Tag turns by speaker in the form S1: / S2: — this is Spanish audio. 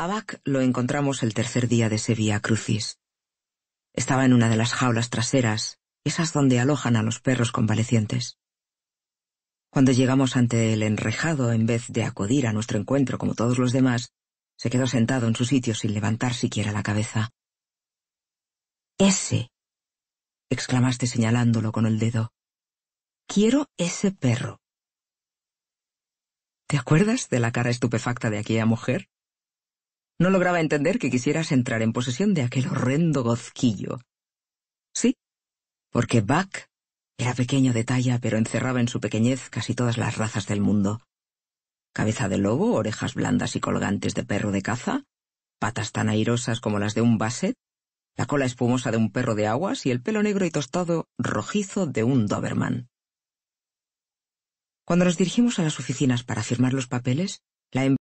S1: A lo encontramos el tercer día de Sevilla Crucis. Estaba en una de las jaulas traseras, esas donde alojan a los perros convalecientes. Cuando llegamos ante el enrejado, en vez de acudir a nuestro encuentro como todos los demás, se quedó sentado en su sitio sin levantar siquiera la cabeza. Ese, exclamaste señalándolo con el dedo. Quiero ese perro. ¿Te acuerdas de la cara estupefacta de aquella mujer? No lograba entender que quisieras entrar en posesión de aquel horrendo gozquillo. Sí, porque Buck era pequeño de talla, pero encerraba en su pequeñez casi todas las razas del mundo. Cabeza de lobo, orejas blandas y colgantes de perro de caza, patas tan airosas como las de un basset, la cola espumosa de un perro de aguas y el pelo negro y tostado rojizo de un Doberman. Cuando nos dirigimos a las oficinas para firmar los papeles, la